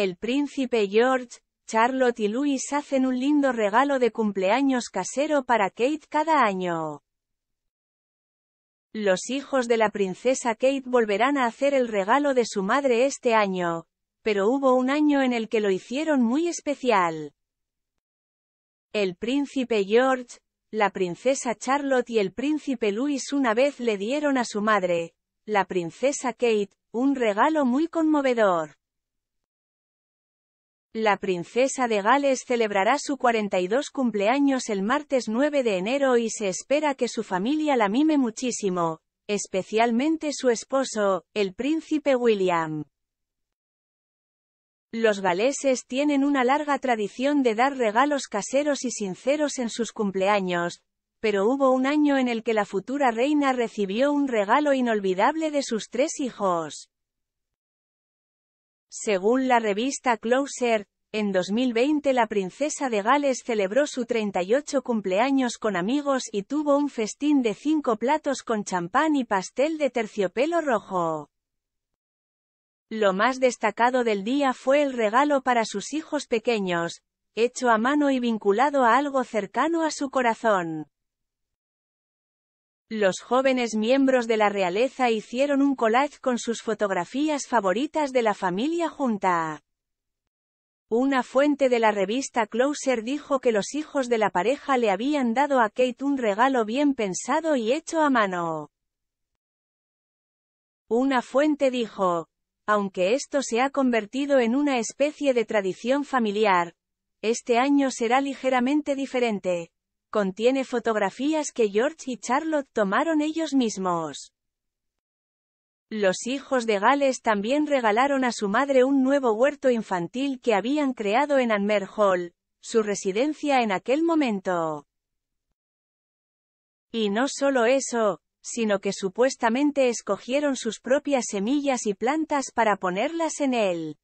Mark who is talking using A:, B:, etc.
A: El príncipe George, Charlotte y Louis hacen un lindo regalo de cumpleaños casero para Kate cada año. Los hijos de la princesa Kate volverán a hacer el regalo de su madre este año, pero hubo un año en el que lo hicieron muy especial. El príncipe George, la princesa Charlotte y el príncipe Louis una vez le dieron a su madre, la princesa Kate, un regalo muy conmovedor. La princesa de Gales celebrará su 42 cumpleaños el martes 9 de enero y se espera que su familia la mime muchísimo, especialmente su esposo, el príncipe William. Los galeses tienen una larga tradición de dar regalos caseros y sinceros en sus cumpleaños, pero hubo un año en el que la futura reina recibió un regalo inolvidable de sus tres hijos. Según la revista Closer, en 2020 la princesa de Gales celebró su 38 cumpleaños con amigos y tuvo un festín de cinco platos con champán y pastel de terciopelo rojo. Lo más destacado del día fue el regalo para sus hijos pequeños, hecho a mano y vinculado a algo cercano a su corazón. Los jóvenes miembros de la realeza hicieron un collage con sus fotografías favoritas de la familia junta. Una fuente de la revista Closer dijo que los hijos de la pareja le habían dado a Kate un regalo bien pensado y hecho a mano. Una fuente dijo, aunque esto se ha convertido en una especie de tradición familiar, este año será ligeramente diferente. Contiene fotografías que George y Charlotte tomaron ellos mismos. Los hijos de Gales también regalaron a su madre un nuevo huerto infantil que habían creado en Anmer Hall, su residencia en aquel momento. Y no solo eso, sino que supuestamente escogieron sus propias semillas y plantas para ponerlas en él.